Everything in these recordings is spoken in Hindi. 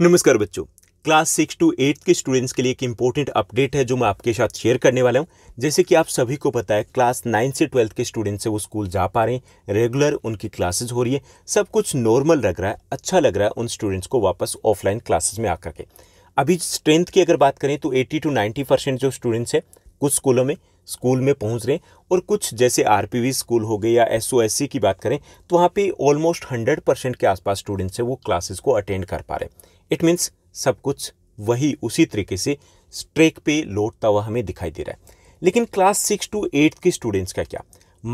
नमस्कार बच्चों क्लास सिक्स टू एट के स्टूडेंट्स के लिए एक इंपॉर्टेंट अपडेट है जो मैं आपके साथ शेयर करने वाला हूँ जैसे कि आप सभी को पता है क्लास नाइन से ट्वेल्थ के स्टूडेंट्स से वो स्कूल जा पा रहे हैं रेगुलर उनकी क्लासेस हो रही है सब कुछ नॉर्मल लग रहा है अच्छा लग रहा है उन स्टूडेंट्स को वापस ऑफलाइन क्लासेज में आकर के अभी स्ट्रेंथ की अगर बात करें तो एट्टी टू नाइन्टी परसेंट जो स्टूडेंट्स हैं कुछ स्कूलों में स्कूल में पहुंच रहे हैं और कुछ जैसे आर स्कूल हो गए या एस की बात करें तो वहाँ पे ऑलमोस्ट हंड्रेड परसेंट के आसपास स्टूडेंट्स हैं वो क्लासेस को अटेंड कर पा रहे हैं इट मीन्स सब कुछ वही उसी तरीके से ट्रेक पे लौटता हुआ हमें दिखाई दे रहा है लेकिन क्लास सिक्स टू एट्थ के स्टूडेंट्स का क्या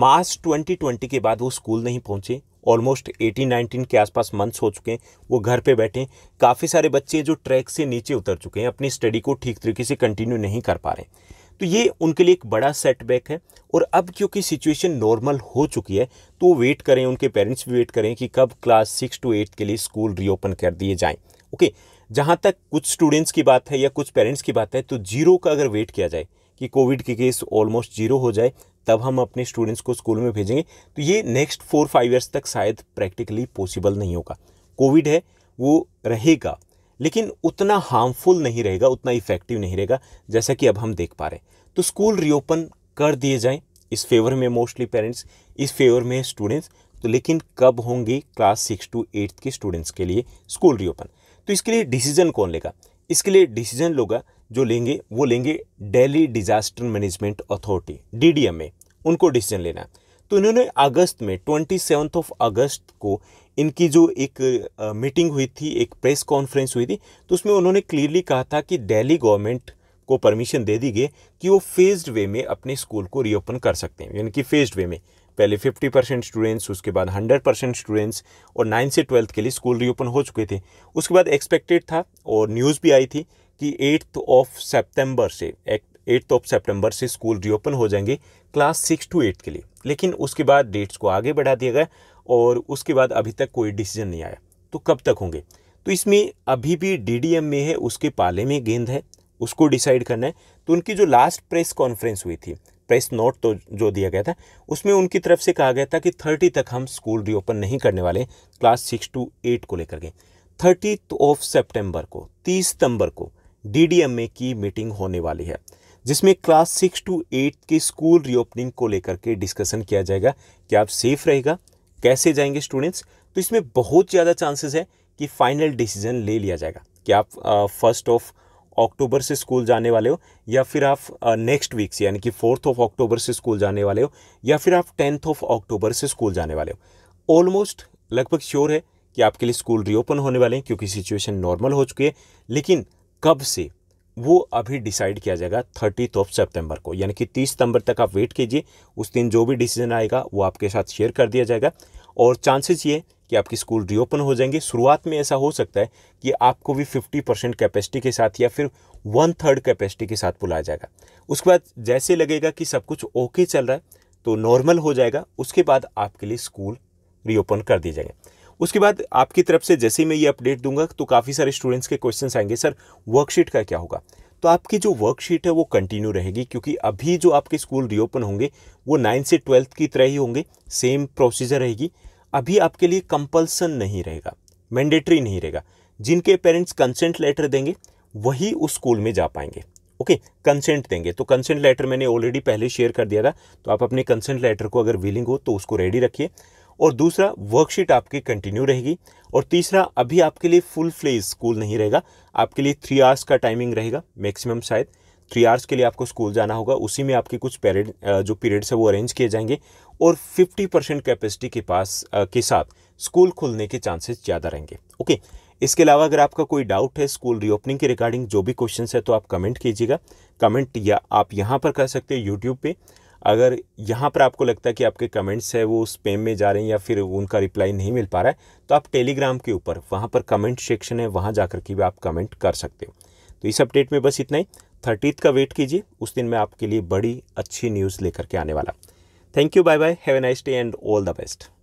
मार्च 2020 के बाद वो स्कूल नहीं पहुँचे ऑलमोस्ट 18 19 के आसपास मंथ्स हो चुके हैं वो घर पे बैठे काफ़ी सारे बच्चे जो ट्रैक से नीचे उतर चुके हैं अपनी स्टडी को ठीक तरीके से कंटिन्यू नहीं कर पा रहे हैं तो ये उनके लिए एक बड़ा सेटबैक है और अब क्योंकि सिचुएशन नॉर्मल हो चुकी है तो वो वेट करें उनके पेरेंट्स भी वेट करें कि कब क्लास सिक्स टू एट के लिए स्कूल रीओपन कर दिए जाएँ ओके जहाँ तक कुछ स्टूडेंट्स की बात है या कुछ पेरेंट्स की बात है तो जीरो का अगर वेट किया जाए कि कोविड के केस ऑलमोस्ट जीरो हो जाए तब हम अपने स्टूडेंट्स को स्कूल में भेजेंगे तो ये नेक्स्ट फोर फाइव ईयर्स तक शायद प्रैक्टिकली पॉसिबल नहीं होगा कोविड है वो रहेगा लेकिन उतना हार्मफुल नहीं रहेगा उतना इफेक्टिव नहीं रहेगा जैसा कि अब हम देख पा रहे हैं तो स्कूल रीओपन कर दिए जाएँ इस फेवर में मोस्टली पेरेंट्स इस फेवर में स्टूडेंट्स तो लेकिन कब होंगे क्लास सिक्स टू एट्थ के स्टूडेंट्स के लिए स्कूल रीओपन तो इसके लिए डिसीजन कौन लेगा इसके लिए डिसीजन लोगा जो लेंगे वो लेंगे Delhi disaster management authority DDMA उनको डिसीजन लेना है तो इन्होंने अगस्त में ट्वेंटी सेवन्थ ऑफ अगस्त को इनकी जो एक मीटिंग हुई थी एक प्रेस कॉन्फ्रेंस हुई थी तो उसमें उन्होंने क्लियरली कहा था कि दिल्ली गवर्नमेंट को परमिशन दे दी गई कि वो फेज्ड वे में अपने स्कूल को रीओपन कर सकते हैं यानी कि फेज्ड वे में पहले 50 परसेंट स्टूडेंट्स उसके बाद 100 परसेंट स्टूडेंट्स और नाइन्थ से ट्वेल्थ के लिए स्कूल रीओपन हो चुके थे उसके बाद एक्सपेक्टेड था और न्यूज़ भी आई थी कि एट्थ ऑफ सेप्टेम्बर से एक एट्थ ऑफ सेप्टेम्बर से स्कूल रीओपन हो जाएंगे क्लास सिक्स टू एट के लिए लेकिन उसके बाद डेट्स को आगे बढ़ा दिया गया और उसके बाद अभी तक कोई डिसीजन नहीं आया तो कब तक होंगे तो इसमें अभी भी डीडीएम में है उसके पाले में गेंद है उसको डिसाइड करना है तो उनकी जो लास्ट प्रेस कॉन्फ्रेंस हुई थी प्रेस नोट तो जो दिया गया था उसमें उनकी तरफ से कहा गया था कि थर्टी तक हम स्कूल रीओपन नहीं करने वाले क्लास सिक्स टू एट को लेकर के थर्टी ऑफ सेप्टेम्बर को तीस सितंबर को डीडीएमए की मीटिंग होने वाली है जिसमें क्लास सिक्स टू एट के स्कूल रीओपनिंग को लेकर के डिस्कशन किया जाएगा कि आप सेफ रहेगा कैसे जाएंगे स्टूडेंट्स तो इसमें बहुत ज़्यादा चांसेस है कि फाइनल डिसीजन ले लिया जाएगा कि आप फर्स्ट ऑफ अक्टूबर से स्कूल जाने वाले हो या फिर आप नेक्स्ट वीक से यानी कि फोर्थ ऑफ अक्टूबर से स्कूल जाने वाले हो या फिर आप टेंथ ऑफ अक्टूबर से स्कूल जाने वाले हो ऑलमोस्ट लगभग श्योर है कि आपके लिए स्कूल रीओपन होने वाले हैं क्योंकि सिचुएशन नॉर्मल हो चुकी है लेकिन कब से वो अभी डिसाइड किया जाएगा थर्टीथ ऑफ सेप्टेम्बर को यानी कि तीस सितंबर तक आप वेट कीजिए उस दिन जो भी डिसीजन आएगा वो आपके साथ शेयर कर दिया जाएगा और चांसेस ये कि आपके स्कूल रीओपन हो जाएंगे शुरुआत में ऐसा हो सकता है कि आपको भी 50 परसेंट कैपेसिटी के साथ या फिर वन थर्ड कैपेसिटी के साथ बुलाया जाएगा उसके बाद जैसे लगेगा कि सब कुछ ओके चल रहा है तो नॉर्मल हो जाएगा उसके बाद आपके लिए स्कूल रीओपन कर दिए जाएंगे उसके बाद आपकी तरफ से जैसे ही मैं ये अपडेट दूंगा तो काफ़ी सारे स्टूडेंट्स के क्वेश्चन आएंगे सर वर्कशीट का क्या होगा तो आपकी जो वर्कशीट है वो कंटिन्यू रहेगी क्योंकि अभी जो आपके स्कूल रीओपन होंगे वो नाइन्थ से ट्वेल्थ की तरह ही होंगे सेम प्रोसीजर रहेगी अभी आपके लिए कंपल्सन नहीं रहेगा मैंडेटरी नहीं रहेगा जिनके पेरेंट्स कंसेंट लेटर देंगे वही उस स्कूल में जा पाएंगे ओके okay, कंसेंट देंगे तो कंसेंट लेटर मैंने ऑलरेडी पहले शेयर कर दिया था तो आप अपने कंसेंट लेटर को अगर विलिंग हो तो उसको रेडी रखिए और दूसरा वर्कशीट आपकी कंटिन्यू रहेगी और तीसरा अभी आपके लिए फुल फ्लेज स्कूल नहीं रहेगा आपके लिए थ्री आवर्स का टाइमिंग रहेगा मैक्सिमम शायद थ्री आवर्स के लिए आपको स्कूल जाना होगा उसी में आपके कुछ पेरियड जो पीरियड्स है वो अरेंज किए जाएंगे और 50 परसेंट कैपेसिटी के पास के साथ स्कूल खुलने के चांसेस ज़्यादा रहेंगे ओके इसके अलावा अगर आपका कोई डाउट है स्कूल रीओपनिंग के रिगार्डिंग जो भी क्वेश्चन है तो आप कमेंट कीजिएगा कमेंट या आप यहाँ पर कर सकते हैं यूट्यूब पर अगर यहाँ पर आपको लगता है कि आपके कमेंट्स है वो स्पेम में जा रहे हैं या फिर उनका रिप्लाई नहीं मिल पा रहा है तो आप टेलीग्राम के ऊपर वहाँ पर कमेंट सेक्शन है वहाँ जाकर के भी आप कमेंट कर सकते हो तो इस अपडेट में बस इतना ही थर्टीथ का वेट कीजिए उस दिन मैं आपके लिए बड़ी अच्छी न्यूज़ लेकर के आने वाला thank you bye bye have a nice day and all the best